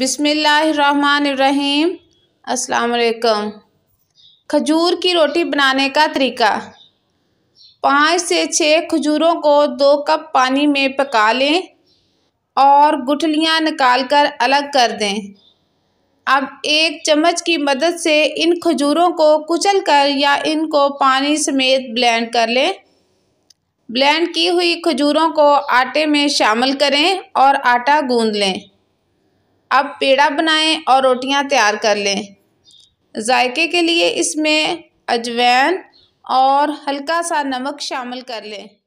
बिसमीम् अलकुम खजूर की रोटी बनाने का तरीका पाँच से छः खजूरों को दो कप पानी में पका लें और गुठलियाँ निकाल कर अलग कर दें अब एक चम्मच की मदद से इन खजूरों को कुचल कर या इनको पानी समेत ब्लेंड कर लें ब्लेंड की हुई खजूरों को आटे में शामिल करें और आटा गूंद लें अब पेड़ा बनाएं और रोटियां तैयार कर लें जायके के लिए इसमें अजवैन और हल्का सा नमक शामिल कर लें